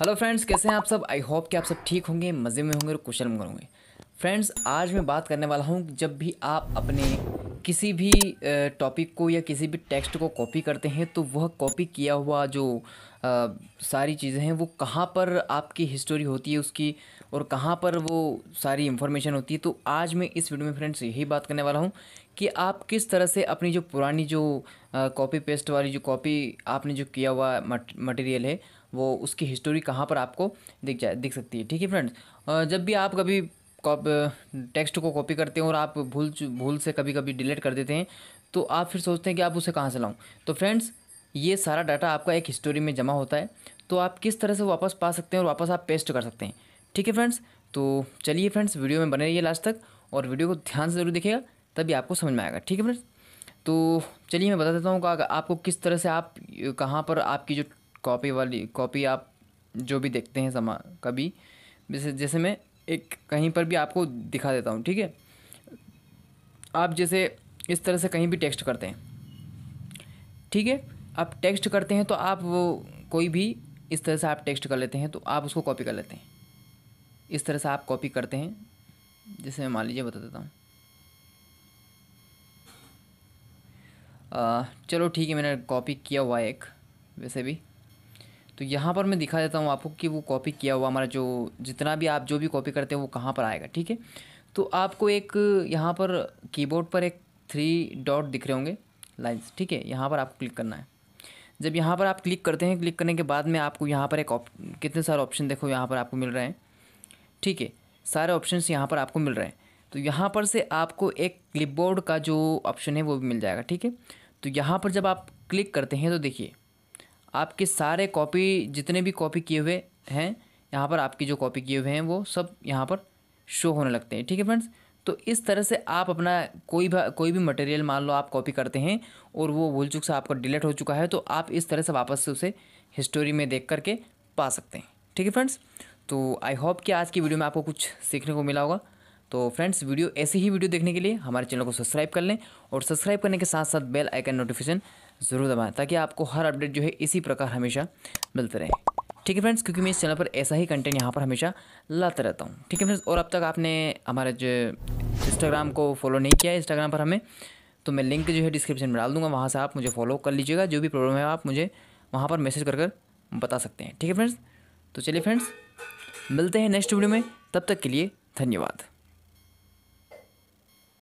hello friends कैसे हैं आप सब आई होप कि आप सब ठीक होंगे मज़े में होंगे और कुशल में होंगे फ्रेंड्स आज मैं बात करने वाला हूँ जब भी आप अपने किसी भी टॉपिक को या किसी भी टेक्स्ट को कॉपी करते हैं तो वह कॉपी किया हुआ जो आ, सारी चीज़ें हैं वो कहाँ पर आपकी हिस्टोरी होती है उसकी और कहाँ पर वो सारी इंफॉर्मेशन होती है तो आज मैं इस वीडियो में फ्रेंड्स यही बात करने वाला हूँ कि आप किस तरह से अपनी जो पुरानी जो कॉपी पेस्ट वाली जो कॉपी आपने जो किया हुआ मटेरियल है वो उसकी हिस्टोरी कहाँ पर आपको दिख जाए दिख सकती है ठीक है फ्रेंड्स जब भी आप कभी टेक्स्ट को कॉपी करते हैं और आप भूल भूल से कभी कभी डिलीट कर देते हैं तो आप फिर सोचते हैं कि आप उसे कहाँ से लाऊँ तो फ्रेंड्स ये सारा डाटा आपका एक हिस्टोरी में जमा होता है तो आप किस तरह से वापस पा सकते हैं और वापस आप पेस्ट कर सकते हैं ठीक है फ्रेंड्स तो चलिए फ्रेंड्स वीडियो में बने रहिए लास्ट तक और वीडियो को ध्यान से जरूर देखिएगा तभी आपको समझ में आएगा ठीक है फ्रेंड्स तो चलिए मैं बता देता हूँ आपको किस तरह से आप कहाँ पर आपकी जो कॉपी वाली कॉपी आप जो भी देखते हैं समा कभी जैसे जैसे मैं एक कहीं पर भी आपको दिखा देता हूँ ठीक है आप जैसे इस तरह से कहीं भी टेक्स्ट करते हैं ठीक है आप टेक्स्ट करते हैं तो आप वो कोई भी इस तरह से आप टेक्स्ट कर लेते हैं तो आप उसको कॉपी कर लेते हैं इस तरह से आप कॉपी करते हैं जैसे मैं मान लीजिए बता देता हूँ चलो ठीक है मैंने कॉपी किया हुआ है एक वैसे भी तो यहाँ पर मैं दिखा देता हूँ आपको कि वो कॉपी किया हुआ हमारा जो जितना भी आप जो भी कॉपी करते हैं वो कहाँ पर आएगा ठीक है तो आपको एक यहाँ पर कीबोर्ड पर एक थ्री डॉट दिख रहे होंगे लाइन्स ठीक है यहाँ पर आपको क्लिक करना है जब यहाँ पर आप क्लिक करते हैं क्लिक करने के बाद में आपको यहाँ पर एक कितने सारे ऑप्शन देखो यहाँ पर आपको मिल रहे हैं ठीक है सारे ऑप्शन यहाँ पर आपको मिल रहे हैं तो यहाँ पर से आपको एक क्लिपबोर्ड का जो ऑप्शन है वो भी मिल जाएगा ठीक है तो यहाँ पर जब आप क्लिक करते हैं तो देखिए आपके सारे कॉपी जितने भी कॉपी किए हुए हैं यहाँ पर आपकी जो कॉपी किए हुए हैं वो सब यहाँ पर शो होने लगते हैं ठीक है फ्रेंड्स तो इस तरह से आप अपना कोई भी कोई भी मटेरियल मान लो आप कॉपी करते हैं और वो भूल चुक से आपका डिलीट हो चुका है तो आप इस तरह से वापस से उसे हिस्टोरी में देख करके पा सकते हैं ठीक है फ्रेंड्स तो आई होप कि आज की वीडियो में आपको कुछ सीखने को मिला होगा तो फ्रेंड्स वीडियो ऐसे ही वीडियो देखने के लिए हमारे चैनल को सब्सक्राइब कर लें और सब्सक्राइब करने के साथ साथ बेल आइकन नोटिफिकेशन ज़रूर दबाएँ ताकि आपको हर अपडेट जो है इसी प्रकार हमेशा मिलते रहे ठीक है फ्रेंड्स क्योंकि मैं इस चैनल पर ऐसा ही कंटेंट यहाँ पर हमेशा लाता रहता हूँ ठीक है फ्रेंड्स और अब तक आपने हमारे जो इंस्टाग्राम को फॉलो नहीं किया है इंस्टाग्राम पर हमें तो मैं लिंक जो है डिस्क्रिप्शन में डाल दूँगा वहाँ से आप मुझे फॉलो कर लीजिएगा जो भी प्रॉब्लम है आप मुझे वहाँ पर मैसेज कर कर बता सकते हैं ठीक है फ्रेंड्स तो चलिए फ्रेंड्स मिलते हैं नेक्स्ट वीडियो में तब तक के लिए धन्यवाद